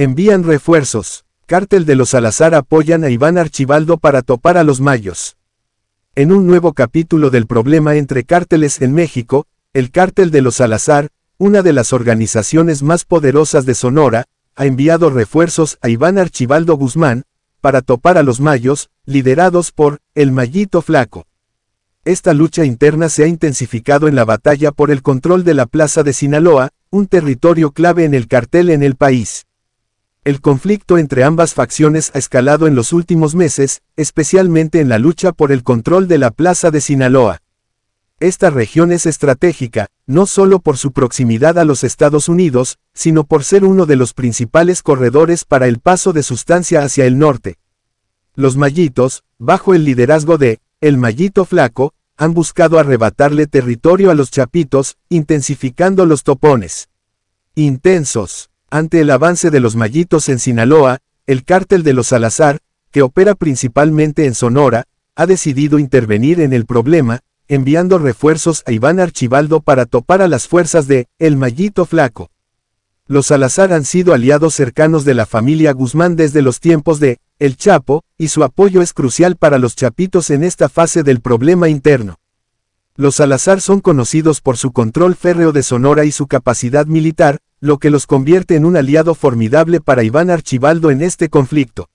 Envían refuerzos. Cártel de los Salazar apoyan a Iván Archibaldo para topar a los mayos. En un nuevo capítulo del problema entre cárteles en México, el cártel de los Salazar, una de las organizaciones más poderosas de Sonora, ha enviado refuerzos a Iván Archibaldo Guzmán, para topar a los mayos, liderados por el Mallito Flaco. Esta lucha interna se ha intensificado en la batalla por el control de la Plaza de Sinaloa, un territorio clave en el cartel en el país. El conflicto entre ambas facciones ha escalado en los últimos meses, especialmente en la lucha por el control de la plaza de Sinaloa. Esta región es estratégica, no solo por su proximidad a los Estados Unidos, sino por ser uno de los principales corredores para el paso de sustancia hacia el norte. Los Mallitos, bajo el liderazgo de el Mallito Flaco, han buscado arrebatarle territorio a los Chapitos, intensificando los topones intensos. Ante el avance de los mallitos en Sinaloa, el cártel de los Salazar, que opera principalmente en Sonora, ha decidido intervenir en el problema, enviando refuerzos a Iván Archibaldo para topar a las fuerzas de El Mallito Flaco. Los Salazar han sido aliados cercanos de la familia Guzmán desde los tiempos de El Chapo, y su apoyo es crucial para los chapitos en esta fase del problema interno. Los Salazar son conocidos por su control férreo de Sonora y su capacidad militar, lo que los convierte en un aliado formidable para Iván Archibaldo en este conflicto.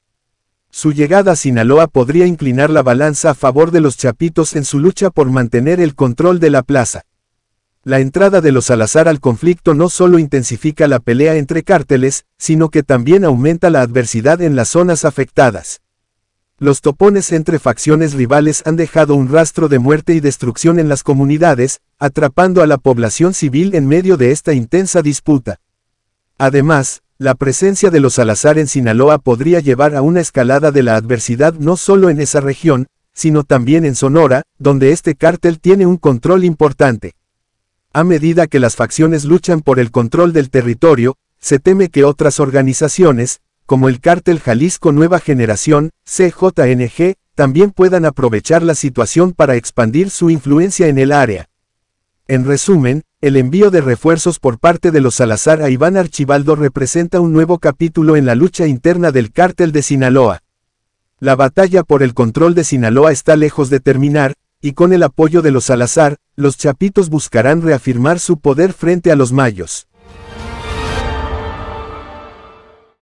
Su llegada a Sinaloa podría inclinar la balanza a favor de los chapitos en su lucha por mantener el control de la plaza. La entrada de los Salazar al conflicto no solo intensifica la pelea entre cárteles, sino que también aumenta la adversidad en las zonas afectadas. Los topones entre facciones rivales han dejado un rastro de muerte y destrucción en las comunidades, atrapando a la población civil en medio de esta intensa disputa. Además, la presencia de los Salazar en Sinaloa podría llevar a una escalada de la adversidad no solo en esa región, sino también en Sonora, donde este cártel tiene un control importante. A medida que las facciones luchan por el control del territorio, se teme que otras organizaciones, como el cártel Jalisco Nueva Generación, CJNG, también puedan aprovechar la situación para expandir su influencia en el área. En resumen, el envío de refuerzos por parte de los Salazar a Iván Archibaldo representa un nuevo capítulo en la lucha interna del cártel de Sinaloa. La batalla por el control de Sinaloa está lejos de terminar, y con el apoyo de los Salazar, los Chapitos buscarán reafirmar su poder frente a los Mayos.